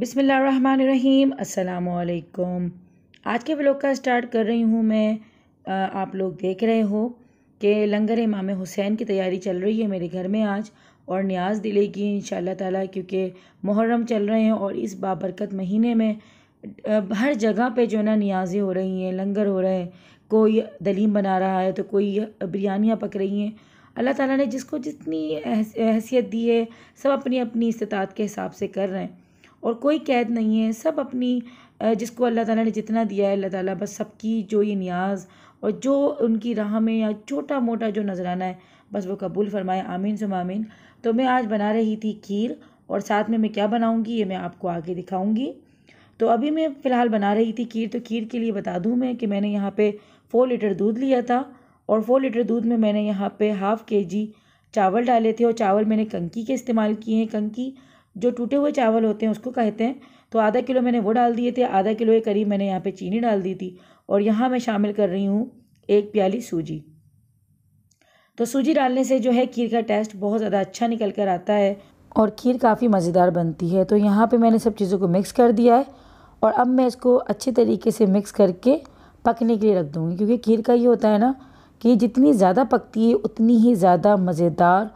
बिसमीम् अल्लाम आज के ब्लॉग का स्टार्ट कर रही हूँ मैं आप लोग देख रहे हो कि लंगर इमाम हुसैन की तैयारी चल रही है मेरे घर में आज और न्याज दिलेगी इन ताला क्योंकि मुहर्रम चल रहे हैं और इस बाबरकत महीने में हर जगह पे जो ना न्याज़ें हो रही हैं लंगर हो रहे हैं कोई दलीम बना रहा है तो कोई बिरयानियाँ पक रही हैं अल्लाह ताला ने जिसको जितनी हैसियत दी है सब अपनी अपनी इस्तात के हिसाब से कर रहे हैं और कोई कैद नहीं है सब अपनी जिसको अल्लाह ताला ने जितना दिया है अल्लाह ताला बस सबकी जो ये नियाज़ और जो उनकी राह में या छोटा मोटा जो नजराना है बस वो कबूल फरमाए आमीन सुम आमीन तो मैं आज बना रही थी खीर और साथ में मैं क्या बनाऊँगी ये मैं आपको आगे दिखाऊँगी तो अभी मैं फ़िलहाल बना रही थी खीर तो खीर के लिए बता दूँ मैं कि मैंने यहाँ पर फ़ोर लीटर दूध लिया था और फोर लीटर दूध में मैंने यहाँ पर हाफ़ के जी चावल डाले थे और चावल मैंने कंकी के इस्तेमाल किए हैं कंकी जो टूटे हुए चावल होते हैं उसको कहते हैं तो आधा किलो मैंने वो डाल दिए थे आधा किलो के करीब मैंने यहाँ पे चीनी डाल दी थी और यहाँ मैं शामिल कर रही हूँ एक प्याली सूजी तो सूजी डालने से जो है खीर का टेस्ट बहुत ज़्यादा अच्छा निकल कर आता है और खीर काफ़ी मज़ेदार बनती है तो यहाँ पर मैंने सब चीज़ों को मिक्स कर दिया है और अब मैं इसको अच्छे तरीके से मिक्स करके पकने के लिए रख दूँगी क्योंकि खीर का ये होता है ना कि जितनी ज़्यादा पकती है उतनी ही ज़्यादा मज़ेदार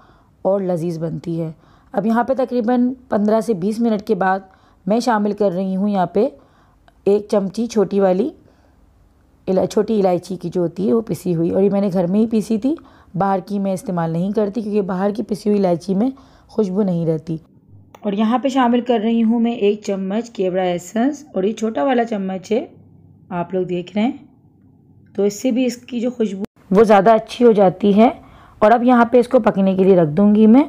और लजीज बनती है अब यहाँ पे तकरीबन 15 से 20 मिनट के बाद मैं शामिल कर रही हूँ यहाँ पे एक चमची छोटी वाली इला छोटी इलायची की जो होती है वो पिसी हुई और ये मैंने घर में ही पीसी थी बाहर की मैं इस्तेमाल नहीं करती क्योंकि बाहर की पिसी हुई इलायची में खुशबू नहीं रहती और यहाँ पे शामिल कर रही हूँ मैं एक चम्मच केवड़ा एसेंस और ये छोटा वाला चम्मच है आप लोग देख रहे हैं तो इससे भी इसकी जो खुशबू वो ज़्यादा अच्छी हो जाती है और अब यहाँ पे इसको पकने के लिए रख दूँगी मैं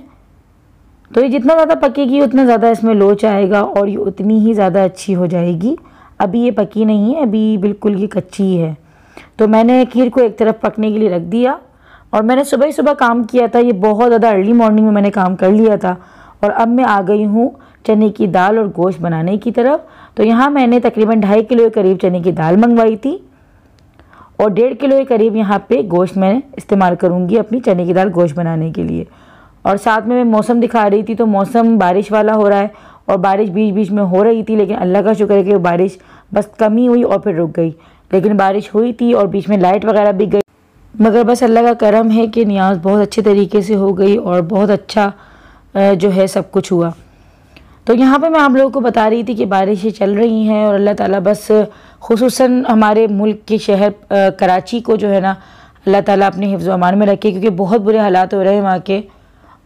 तो ये जितना ज़्यादा पकेगी उतना ज़्यादा इसमें लोच आएगा और ये उतनी ही ज़्यादा अच्छी हो जाएगी अभी ये पकी नहीं है अभी बिल्कुल ये कच्ची है तो मैंने खीर को एक तरफ पकने के लिए रख दिया और मैंने सुबह ही सुबह काम किया था ये बहुत ज़्यादा अर्ली मॉर्निंग में मैंने काम कर लिया था और अब मैं आ गई हूँ चने की दाल और गोश्त बनाने की तरफ तो यहाँ मैंने तकरीबन ढाई किलो के करीब चने की दाल मंगवाई थी और डेढ़ किलो के करीब यहाँ पे गोश्त मैं इस्तेमाल करूँगी अपनी चने की दाल गोश्त बनाने के लिए और साथ में मैं मौसम दिखा रही थी तो मौसम बारिश वाला हो रहा है और बारिश बीच बीच में हो रही थी लेकिन अल्लाह का शुक्र है कि बारिश बस कम ही हुई और फिर रुक गई लेकिन बारिश हुई थी और बीच में लाइट वगैरह भी गई मगर बस अल्लाह का करम है कि न्याज बहुत अच्छे तरीके से हो गई और बहुत अच्छा जो है सब कुछ हुआ तो यहाँ पे मैं आप लोगों को बता रही थी कि बारिशें चल रही हैं और अल्लाह ताला बस खसूस हमारे मुल्क के शहर कराची को जो है ना अल्लाह ताला अपने हिफ्ज़ अमान में रखे क्योंकि बहुत बुरे हालात हो रहे हैं वहाँ के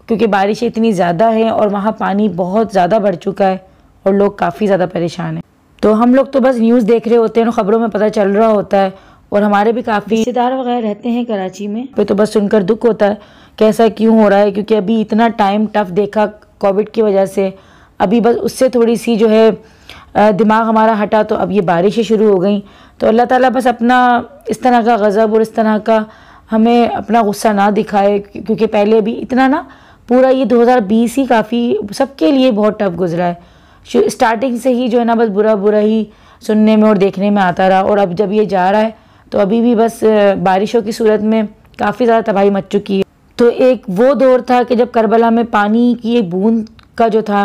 क्योंकि बारिश इतनी ज़्यादा है और वहाँ पानी बहुत ज़्यादा बढ़ चुका है और लोग काफ़ी ज़्यादा परेशान हैं तो हम लोग तो बस न्यूज़ देख रहे होते हैं और ख़बरों में पता चल रहा होता है और हमारे भी काफ़ी रिश्तेदार वगैरह रहते हैं कराची में पे तो बस सुनकर दुख होता है कैसा क्यों हो रहा है क्योंकि अभी इतना टाइम टफ देखा कोविड की वजह से अभी बस उससे थोड़ी सी जो है दिमाग हमारा हटा तो अब ये बारिशें शुरू हो गई तो अल्लाह ताला बस अपना इस तरह का गज़ब और इस तरह का हमें अपना गुस्सा ना दिखाए क्योंकि पहले अभी इतना ना पूरा ये 2020 ही काफ़ी सबके लिए बहुत टफ गुजरा है स्टार्टिंग से ही जो है ना बस बुरा बुरा ही सुनने में और देखने में आता रहा और अब जब ये जा रहा है तो अभी भी बस बारिशों की सूरत में काफ़ी ज़्यादा तबाही मच चुकी है तो एक वो दौर था कि जब करबला में पानी की एक बूंद का जो था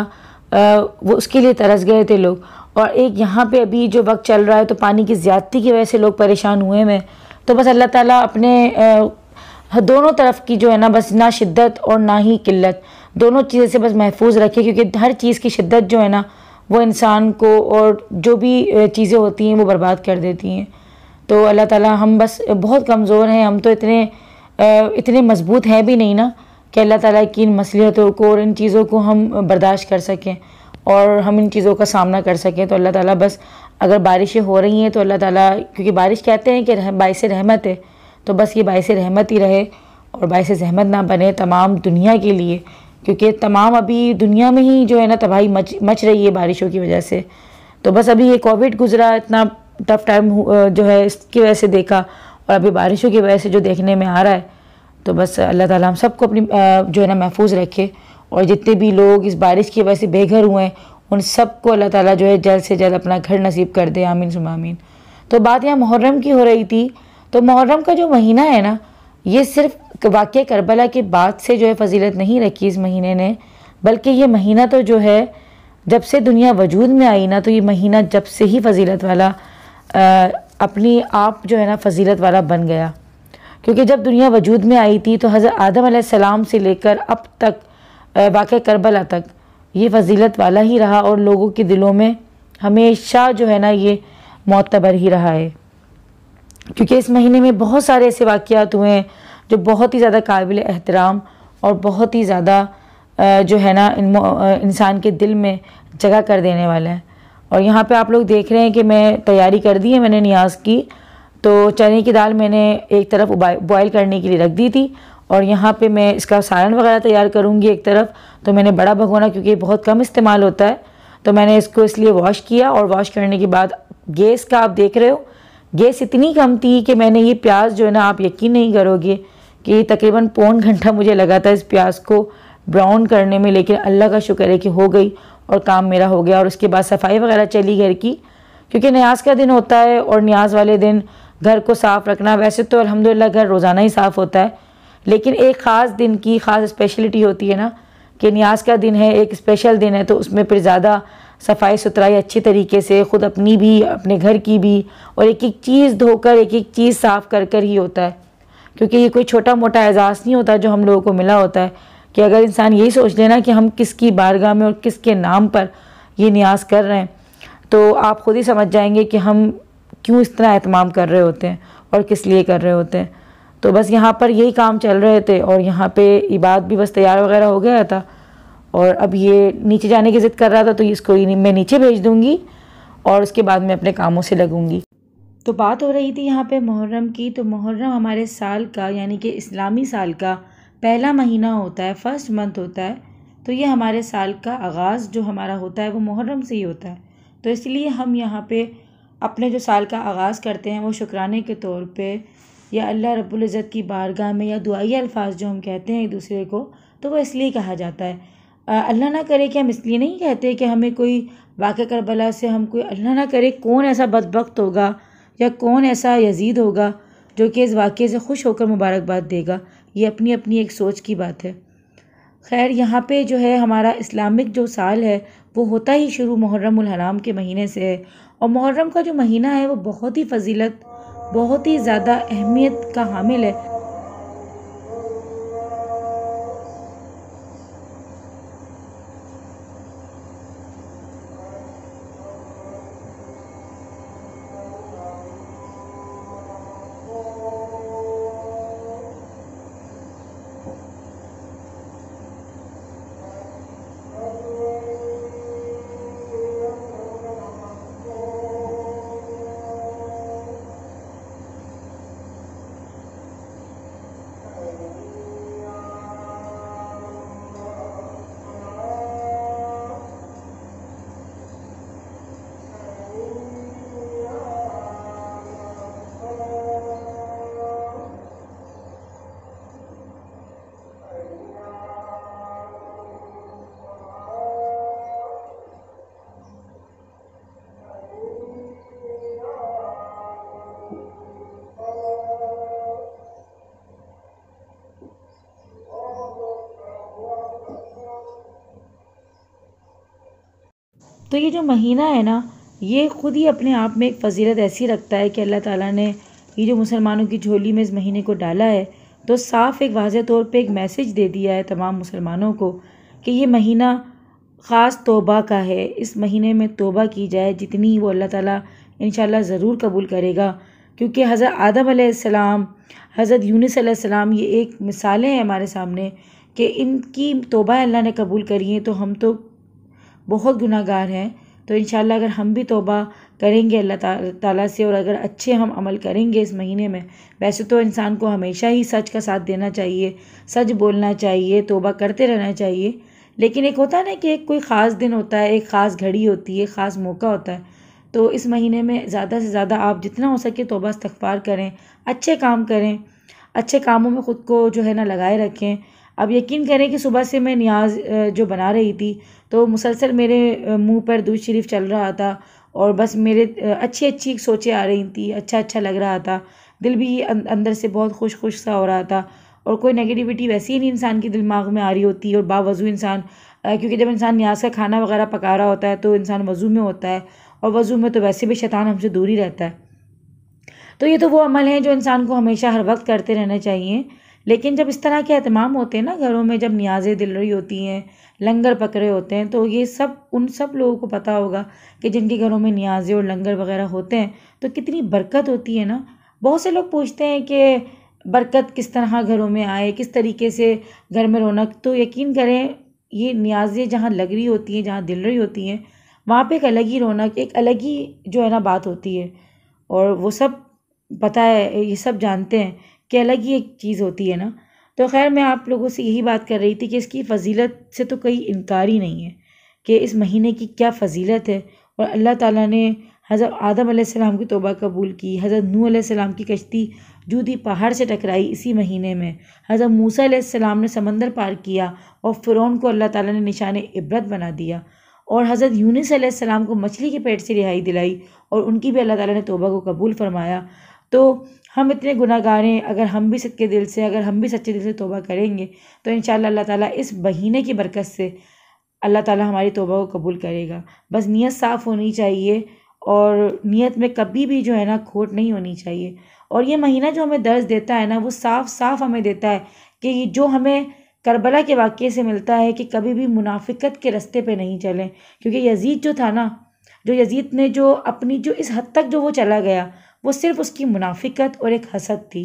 वो उसके लिए तरस गए थे लोग और एक यहाँ पे अभी जो वक्त चल रहा है तो पानी की ज़्यादती की वजह से लोग परेशान हुए हैं तो बस अल्लाह ताला अपने हाँ, दोनों तरफ की जो है ना बस ना शिद्दत और ना ही किल्लत दोनों चीज़ें से बस महफूज रखें क्योंकि हर चीज़ की शिद्दत जो है ना वो इंसान को और जो भी चीज़ें होती हैं वो बर्बाद कर देती हैं तो अल्लाह ताला हम बस बहुत कमज़ोर हैं हम तो इतने इतने मजबूत हैं भी नहीं ना कि अल्लाह ताला की इन मसलियतों को और इन चीज़ों को हम बर्दाश्त कर सकें और हम इन चीज़ों का सामना कर सकें तो अल्लाह ताला बस अगर बारिशें हो रही हैं तो अल्लाह ताला क्योंकि बारिश कहते हैं कि बायस रहमत है तो बस ये बायस रहमत ही रहे और बायस जहमत ना बने तमाम दुनिया के लिए क्योंकि तमाम अभी दुनिया में ही जो है ना तबाही मच मच रही है बारिशों की वजह से तो बस अभी ये कोविड गुजरा इतना टफ टाइम जो है इसकी वजह से देखा और अभी बारिशों की वजह से जो देखने में आ रहा है तो बस अल्लाह ताला हम सबको अपनी जो है ना महफूज रखे और जितने भी लोग इस बारिश की वजह से बेघर हुए हैं उन सबको अल्लाह ताला जो है जल्द से जल्द अपना घर नसीब कर दे आमीन सुमामीन तो बात यहाँ मुहर्रम की हो रही थी तो मुहर्रम का जो महीना है ना ये सिर्फ वाक़ करबला के बाद से जो है फजीलत नहीं रखी इस महीने ने बल्कि ये महीना तो जो है जब से दुनिया वजूद में आई ना तो ये महीना जब से ही फजीलत वाला आ, अपनी आप जो है ना फजीलत वाला बन गया क्योंकि जब दुनिया वजूद में आई थी तो हज़रत आदम सलाम से लेकर अब तक वाक़ करबला तक ये फजीलत वाला ही रहा और लोगों के दिलों में हमेशा जो है ना ये मतबर ही रहा है क्योंकि इस महीने में बहुत सारे ऐसे वाक़ात हुए हैं जो बहुत ही ज़्यादा काबिल एहतराम और बहुत ही ज़्यादा जो है ना इंसान के दिल में जगह कर देने वाला है और यहाँ पे आप लोग देख रहे हैं कि मैं तैयारी कर दी है मैंने नियाज की तो चने की दाल मैंने एक तरफ बॉयल करने के लिए रख दी थी और यहाँ पे मैं इसका सालन वगैरह तैयार करूँगी एक तरफ तो मैंने बड़ा भगोना क्योंकि बहुत कम इस्तेमाल होता है तो मैंने इसको इसलिए वॉश किया और वॉश करने के बाद गैस का आप देख रहे हो गैस इतनी कम थी कि मैंने ये प्याज जो है ना आप यकीन नहीं करोगे कि तकरीबन पौन घंटा मुझे लगा था इस प्याज को ब्राउन करने में लेकिन अल्लाह का शुक्र है कि हो गई और काम मेरा हो गया और उसके बाद सफाई वगैरह चली घर की क्योंकि न्याज का दिन होता है और न्याज वाले दिन घर को साफ़ रखना वैसे तो अलहमदिल्ला घर रोज़ाना ही साफ़ होता है लेकिन एक ख़ास दिन की ख़ास स्पेशलिटी होती है ना कि न्याज का दिन है एक स्पेशल दिन है तो उसमें फिर ज़्यादा सफाई सुथराई अच्छी तरीके से ख़ुद अपनी भी अपने घर की भी और एक एक चीज़ धोकर एक एक चीज़ साफ़ कर कर ही होता है क्योंकि ये कोई छोटा मोटा एजाज़ नहीं होता जो हम लोगों को मिला होता है कि अगर इंसान यही सोच लेना कि हम किसकी बारगाह में और किसके नाम पर ये न्याज कर रहे हैं तो आप ख़ुद ही समझ जाएंगे कि हम क्यों इस तरह अहतमाम कर रहे होते हैं और किस लिए कर रहे होते हैं तो बस यहाँ पर यही काम चल रहे थे और यहाँ पे इबाद भी बस तैयार वगैरह हो गया था और अब ये नीचे जाने की ज़िद कर रहा था तो इसको मैं नीचे भेज दूँगी और उसके बाद मैं अपने कामों से लगूँगी तो बात हो रही थी यहाँ पे मुहर्रम की तो मुहर्रम हमारे साल का यानी कि इस्लामी साल का पहला महीना होता है फर्स्ट मंथ होता है तो ये हमारे साल का आगाज़ जो हमारा होता है वो मुहर्रम से ही होता है तो इसलिए हम यहाँ पे अपने जो साल का आगाज़ करते हैं वो शुक्राने के तौर पे या अल्लाह रब्बुल इज़्ज़त की बारगाह में या दुआई अल्फाज जो हम कहते हैं एक दूसरे को तो वो इसलिए कहा जाता है अल्लाह ना करे कि हम इसलिए नहीं कहते कि हमें कोई वाक़ करबला से हम कोई अल्लाह ना करे कौन ऐसा बदबक होगा या कौन ऐसा यजीद होगा जो कि इस वाक़े से खुश होकर मुबारकबाद देगा ये अपनी अपनी एक सोच की बात है खैर यहाँ पे जो है हमारा इस्लामिक जो साल है वो होता ही शुरू मुहर्रम हराम के महीने से है और मुहर्रम का जो महीना है वो बहुत ही फजीलत बहुत ही ज़्यादा अहमियत का हामिल है तो ये जो महीना है ना ये ख़ुद ही अपने आप में एक फजीलत ऐसी रखता है कि अल्लाह ताला ने ये जो मुसलमानों की झोली में इस महीने को डाला है तो साफ़ एक वाज तौर पे एक मैसेज दे दिया है तमाम मुसलमानों को कि ये महीना ख़ास तोबा का है इस महीने में तोबा की जाए जितनी वो अल्लाह ताला इन ज़रूर कबूल करेगा क्योंकि हज़रत आदम आसमाम हज़रत यूनिस ये एक मिसालें हैं हमारे सामने कि इनकी तोबा अल्लाह ने कबूल करी है तो हम तो बहुत गुनागार हैं तो इन अगर हम भी तोबा करेंगे अल्लाह ताला से और अगर अच्छे हम अमल करेंगे इस महीने में वैसे तो इंसान को हमेशा ही सच का साथ देना चाहिए सच बोलना चाहिए तोबा करते रहना चाहिए लेकिन एक होता है ना कि एक कोई ख़ास दिन होता है एक ख़ास घड़ी होती है ख़ास मौका होता है तो इस महीने में ज़्यादा से ज़्यादा आप जितना हो सके तोबा इस्तफार करें अच्छे काम करें अच्छे कामों में ख़ुद को जो है ना लगाए रखें अब यकीन करें कि सुबह से मैं न्याज जो बना रही थी तो मुसलसल मेरे मुंह पर दूध शरीफ चल रहा था और बस मेरे अच्छी अच्छी सोचें आ रही थी अच्छा अच्छा लग रहा था दिल भी अं, अंदर से बहुत खुश खुश सा हो रहा था और कोई नेगेटिविटी वैसी ही नहीं इंसान के दिमाग में आ रही होती और बावजू इंसान क्योंकि जब इंसान न्याज का खाना वगैरह पका रहा होता है तो इंसान वज़ू में होता है और वज़ू में तो वैसे भी शैतान हमसे दूर ही रहता है तो ये तो वो अमल हैं जो इंसान को हमेशा हर वक्त करते रहना चाहिए लेकिन जब इस तरह के अहतमाम होते हैं ना घरों में जब न्याजें दिल रही होती हैं लंगर पक रहे होते हैं तो ये सब उन सब लोगों को पता होगा कि जिनके घरों में न्याजें और लंगर वगैरह होते हैं तो कितनी बरकत होती है ना बहुत से लोग पूछते हैं कि बरकत किस तरह घरों में आए किस तरीके से घर में रौनक तो यकीन करें ये न्याजें जहाँ लग रही होती हैं जहाँ दिल रही होती हैं वहाँ पर एक अलग ही रौनक एक अलग ही जो है ना बात होती है और वो सब पता है ये सब जानते हैं कि अलग ही एक चीज़ होती है ना तो खैर मैं आप लोगों से यही बात कर रही थी कि इसकी फजीलत से तो कोई इनकार ही नहीं है कि इस महीने की क्या फजीलत है और अल्लाह ताला ने हज़रत आदम सलाम की तोबा कबूल की हज़रत नू सलाम की कश्ती जूदी पहाड़ से टकराई इसी महीने में हज़रत मूसा सलाम ने समंदर पार किया और फ़िरौन को अल्लाह ताला ने निशान इबरत बना दिया और हज़रत यूनिस सलाम को मछली के पेट से रिहाई दिलाई और उनकी भी अल्लाह ताला ने तोबा को कबूल फरमाया तो हम इतने गुनागार हैं अगर हम भी सच्चे दिल से अगर हम भी सच्चे दिल से तोबा करेंगे तो इन अल्लाह ताला इस महीने की बरकत से अल्लाह ताला हमारी तोबा को कबूल करेगा बस नीयत साफ़ होनी चाहिए और नीयत में कभी भी जो है ना खोट नहीं होनी चाहिए और ये महीना जो हमें दर्ज देता है ना वो साफ साफ हमें देता है कि जो हमें करबला के वाक्य से मिलता है कि कभी भी मुनाफिकत के रस्ते पर नहीं चलें क्योंकि यजीद जो था ना जो यजीद ने जो अपनी जो इस हद तक जो वो चला गया वो सिर्फ उसकी मुनाफिकत और एक हसद थी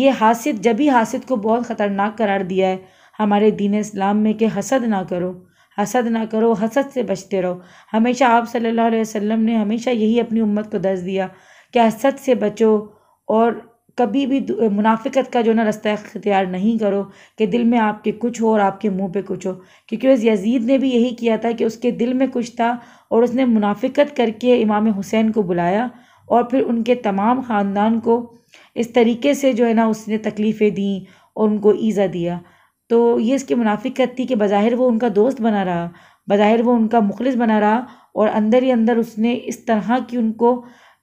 ये हासिद जब ही हासिद को बहुत ख़तरनाक करार दिया है हमारे दीन इस्लाम में कि हसद ना करो हसद ना करो हसद से बचते रहो हमेशा आप सल्लल्लाहु अलैहि वसल्लम ने हमेशा यही अपनी उम्मत को दर्ज दिया कि हसद से बचो और कभी भी मुनाफ़िकत का जो ना रास्ता अख्तियार नहीं करो कि दिल में आपके कुछ हो और आपके मुंह पे कुछ हो क्योंकि उस यजीद ने भी यही किया था कि उसके दिल में कुछ था और उसने मुनाफ़िकत करके इमाम हुसैन को बुलाया और फिर उनके तमाम ख़ानदान को इस तरीके से जो है ना उसने तकलीफ़ें दी और उनको ईज़ा दिया तो ये इसके मुनाफिक करती कि बज़ाहिर वो उनका दोस्त बना रहा बाहिर वो उनका मुखलिस बना रहा और अंदर ही अंदर उसने इस तरह की उनको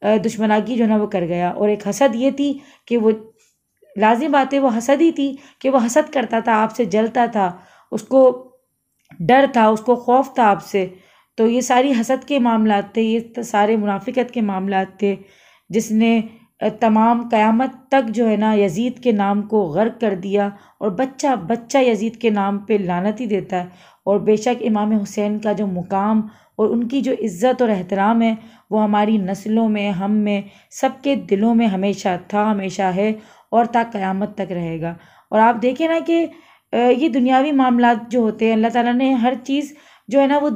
की जो है ना वो कर गया और एक हसद ये थी कि वो लाजिम बात है वो हसद ही थी कि वो हसद करता था आपसे जलता था उसको डर था उसको खौफ था आपसे तो ये सारी हसद के मामला थे ये सारे मुनाफिकत के मामला थे जिसने तमाम क़यामत तक जो है ना यजीद के नाम को गर्क कर दिया और बच्चा बच्चा यजीद के नाम पर लानत ही देता है और बेशक इमाम हुसैन का जो मुकाम और उनकी जो इज़्ज़त और एहतराम है वो हमारी नस्लों में हम में सबके दिलों में हमेशा था हमेशा है और ता क़यामत तक रहेगा और आप देखें ना कि ये दुनियावी मामला जो होते हैं अल्लाह ताला ने हर चीज़ जो है ना वो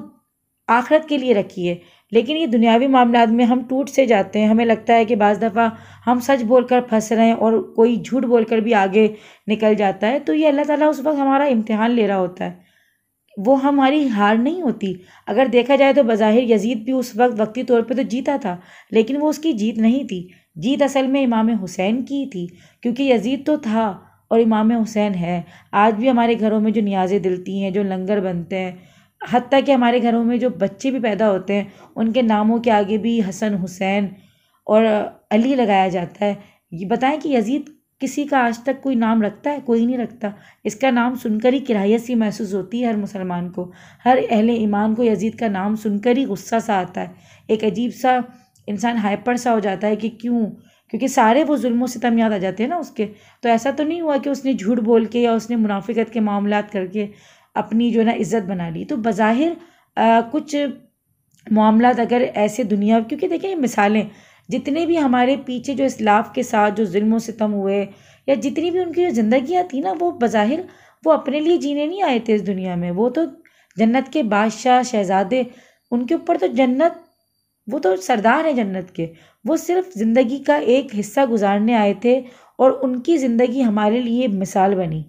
आखरत के लिए रखी है लेकिन ये दुनियावी मामला में हम टूट से जाते हैं हमें लगता है कि बज़ दफ़ा हम सच बोलकर फंस रहे हैं और कोई झूठ बोलकर भी आगे निकल जाता है तो ये अल्लाह ताला उस वक्त हमारा इम्तहान ले रहा होता है वो हमारी हार नहीं होती अगर देखा जाए तो बज़ाहिर यजीद भी उस वक्त वक्ती तौर पर तो जीता था लेकिन वो उसकी जीत नहीं थी जीत असल में इमाम हुसैन की थी क्योंकि यजीद तो था और इमाम हुसैन है आज भी हमारे घरों में जो न्याज़ें दिलती हैं जो लंगर बनते हैं हती कि हमारे घरों में जो बच्चे भी पैदा होते हैं उनके नामों के आगे भी हसन हुसैन और अली लगाया जाता है ये बताएं कि यजीद किसी का आज तक कोई नाम रखता है कोई नहीं रखता इसका नाम सुनकर ही किरायत सी महसूस होती है हर मुसलमान को हर अहल ईमान को यजीद का नाम सुनकर ही गुस्सा सा आता है एक अजीब सा इंसान हाइपर सा हो जाता है कि क्यों क्योंकि सारे वो जुल्मों से तम याद आ जाते हैं ना उसके तो ऐसा तो नहीं हुआ कि उसने झूठ बोल के या उसने मुनाफिकत के मामला करके अपनी जो है ना इज़्ज़त बना ली तो बज़ाहिर कुछ मामला अगर ऐसे दुनिया क्योंकि देखें ये मिसालें जितने भी हमारे पीछे जो इसलाफ के साथ जो जुल्म सितम हुए या जितनी भी उनकी जो ज़िंदियाँ थी ना वो बज़ाहिर वो अपने लिए जीने नहीं आए थे इस दुनिया में वो तो जन्नत के बादशाह शहजादे उनके ऊपर तो जन्नत वो तो सरदार हैं जन्नत के वो सिर्फ ज़िंदगी का एक हिस्सा गुजारने आए थे और उनकी ज़िंदगी हमारे लिए मिसाल बनी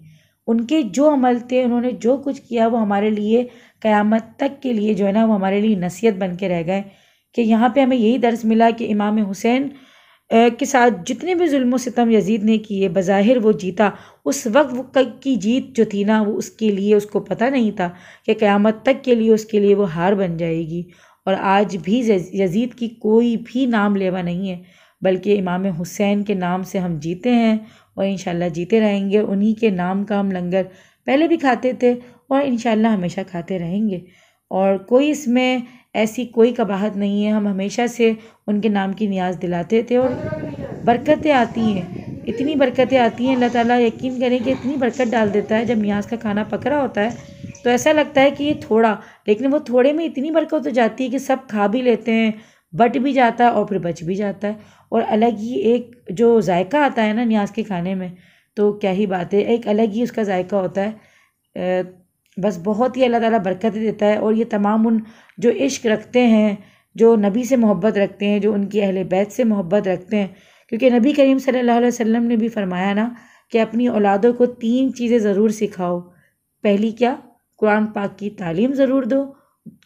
उनके जो अमल थे उन्होंने जो कुछ किया वो हमारे लिए क़यामत तक के लिए जो है ना वो हमारे लिए नसीहत बन के रह गए कि यहाँ पे हमें यही दर्ज मिला कि इमाम हुसैन के साथ जितने भी जुल्म सितम यजीद ने किए बज़ाहिर वो जीता उस वक्त की जीत जो थी ना वो उसके लिए उसको पता नहीं था कि क़यामत तक के लिए उसके लिए वो हार बन जाएगी और आज भी यजीद की कोई भी नाम लेवा नहीं है बल्कि इमाम हुसैन के नाम से हम जीते हैं और इन जीते रहेंगे उन्हीं के नाम का हम लंगर पहले भी खाते थे और इन हमेशा खाते रहेंगे और कोई इसमें ऐसी कोई कबाहत नहीं है हम हमेशा से उनके नाम की नियाज़ दिलाते थे और बरकतें आती हैं इतनी बरकतें आती हैं अल्लाह ताला यकीन करें कि इतनी बरकत डाल देता है जब नियाज का खाना पक रहा होता है तो ऐसा लगता है कि ये थोड़ा लेकिन वो थोड़े में इतनी बरकत हो जाती है कि सब खा भी लेते हैं बट भी जाता है और फिर बच भी जाता है और अलग ही एक जो जायका आता है ना न्याज के खाने में तो क्या ही बात है एक अलग ही उसका जायका होता है बस बहुत ही अल्लाह ताला बरकत देता है और ये तमाम उन जो इश्क रखते हैं जो नबी से मोहब्बत रखते हैं जो उनकी अहल बैत से मोहब्बत रखते हैं क्योंकि नबी करीम सल्लल्लाहु अलैहि वसल्लम ने भी फरमाया ना कि अपनी औलादों को तीन चीज़ें ज़रूर सिखाओ पहली क्या कुरान पाक की तालीम ज़रूर दो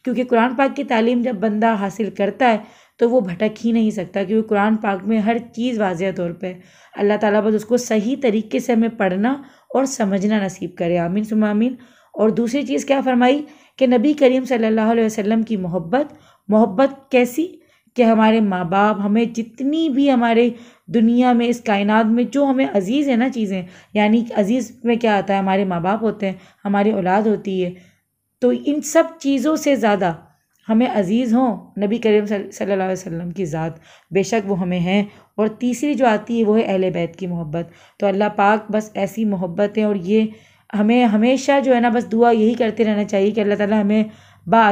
क्योंकि कुरान पाक की तालीम जब बंदा हासिल करता है तो वो भटक ही नहीं सकता क्योंकि कुरान पाक में हर चीज़ वाज तौर पर अल्लाह ताला बस उसको सही तरीके से हमें पढ़ना और समझना नसीब करे आमीन सुमामीन और दूसरी चीज़ क्या फरमाई कि नबी करीम सल्लल्लाहु अलैहि वसल्लम की मोहब्बत मोहब्बत कैसी कि हमारे माँ बाप हमें जितनी भी हमारे दुनिया में इस कायनात में जो हमें अजीज़ है ना चीज़ें यानी अजीज़ में क्या आता है हमारे माँ बाप होते हैं हमारी औलाद होती है तो इन सब चीज़ों से ज़्यादा हमें अज़ीज़ हों नबी करीम सल्लल्लाहु अलैहि वसल्लम की ज़ात बेशक वो हमें हैं और तीसरी जो आती है वो है अहल बैत की मोहब्बत तो अल्लाह पाक बस ऐसी मोहब्बत है और ये हमें हमेशा जो है ना बस दुआ यही करते रहना चाहिए कि अल्लाह ताला हमें बा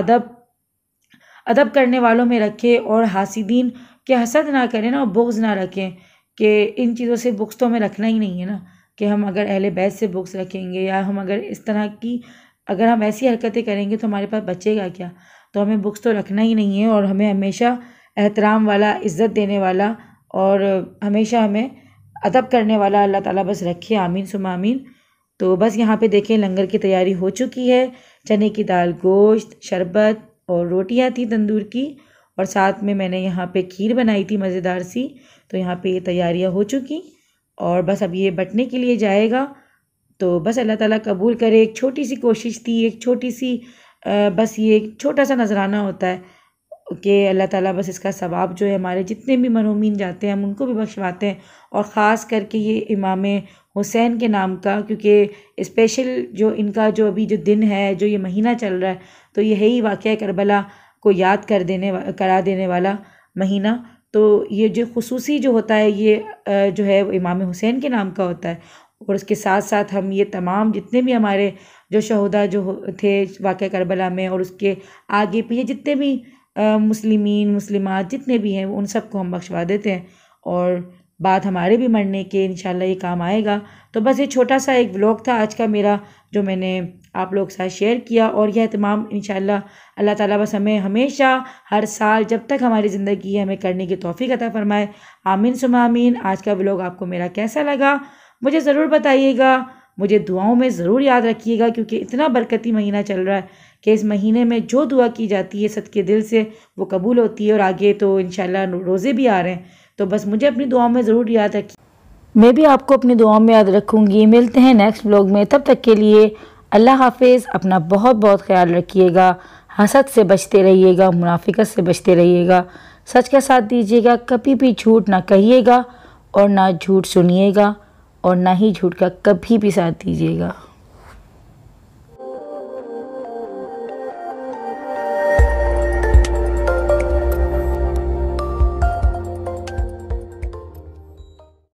अदब करने वालों में रखे और हासिदीन के हसद ना करें ना और बुग्स ना रखें कि इन चीज़ों से बुक्स तो हमें रखना ही नहीं है ना कि हम अगर अहल बैत से बुक्स रखेंगे या हम अगर इस तरह की अगर हम ऐसी हरकतें करेंगे तो हमारे पास बचेगा क्या तो हमें बुक्स तो रखना ही नहीं है और हमें हमेशा एहतराम वाला इज़्ज़त देने वाला और हमेशा हमें अदब करने वाला अल्लाह ताला बस रखे आमीन सुम आमीन तो बस यहाँ पे देखें लंगर की तैयारी हो चुकी है चने की दाल गोश्त शरबत और रोटियाँ थी तंदूर की और साथ में मैंने यहाँ पे खीर बनाई थी मज़ेदार सी तो यहाँ पे ये तैयारियाँ हो चुकी और बस अब ये बटने के लिए जाएगा तो बस अल्लाह ताला कबूल करे एक छोटी सी कोशिश थी एक छोटी सी बस ये एक छोटा सा नजराना होता है कि अल्लाह ताला बस इसका सवाब जो है हमारे जितने भी मरहूमिन जाते हैं हम उनको भी बख्शवाते हैं और ख़ास करके ये इमाम हुसैन के नाम का क्योंकि स्पेशल जो इनका जो अभी जो दिन है जो ये महीना चल रहा है तो यही वाक़ करबला को याद कर देने करा देने वाला महीना तो ये जो खसूसी जो होता है ये जो है वो इमाम हुसैन के नाम का होता है और उसके साथ साथ हम ये तमाम जितने भी हमारे जो शहदा जो थे वाक़ करबला में और उसके आगे पीछे जितने भी मुस्लिम मुस्लिम जितने भी हैं उन सबको हम बख्शवा देते हैं और बात हमारे भी मरने के इन ये काम आएगा तो बस ये छोटा सा एक ब्लॉग था आज का मेरा जो मैंने आप लोग के साथ शेयर किया और यह तमाम इन अल्लाह ताला बस हमें हमेशा हर साल जब तक हमारी ज़िंदगी है हमें करने की तोफ़ी अता फ़रमाए आमीन सुमामीन आज का व्लॉग आपको मेरा कैसा लगा मुझे ज़रूर बताइएगा मुझे दुआओं में ज़रूर याद रखिएगा क्योंकि इतना बरकती महीना चल रहा है कि इस महीने में जो दुआ की जाती है सद के दिल से वो कबूल होती है और आगे तो इन रोज़े भी आ रहे हैं तो बस मुझे अपनी दुआओं में ज़रूर याद रखिए मैं भी आपको अपनी दुआओं में याद रखूँगी मिलते हैं नेक्स्ट ब्लॉग में तब तक के लिए अल्लाह हाफिज़ अपना बहुत बहुत ख्याल रखिएगा हसद से बचते रहिएगा मुनाफिकत से बचते रहिएगा सच का साथ दीजिएगा कभी भी झूठ ना कहिएगा और ना झूठ सुनिएगा और ना ही झूठ का कभी भी साथ दीजिएगा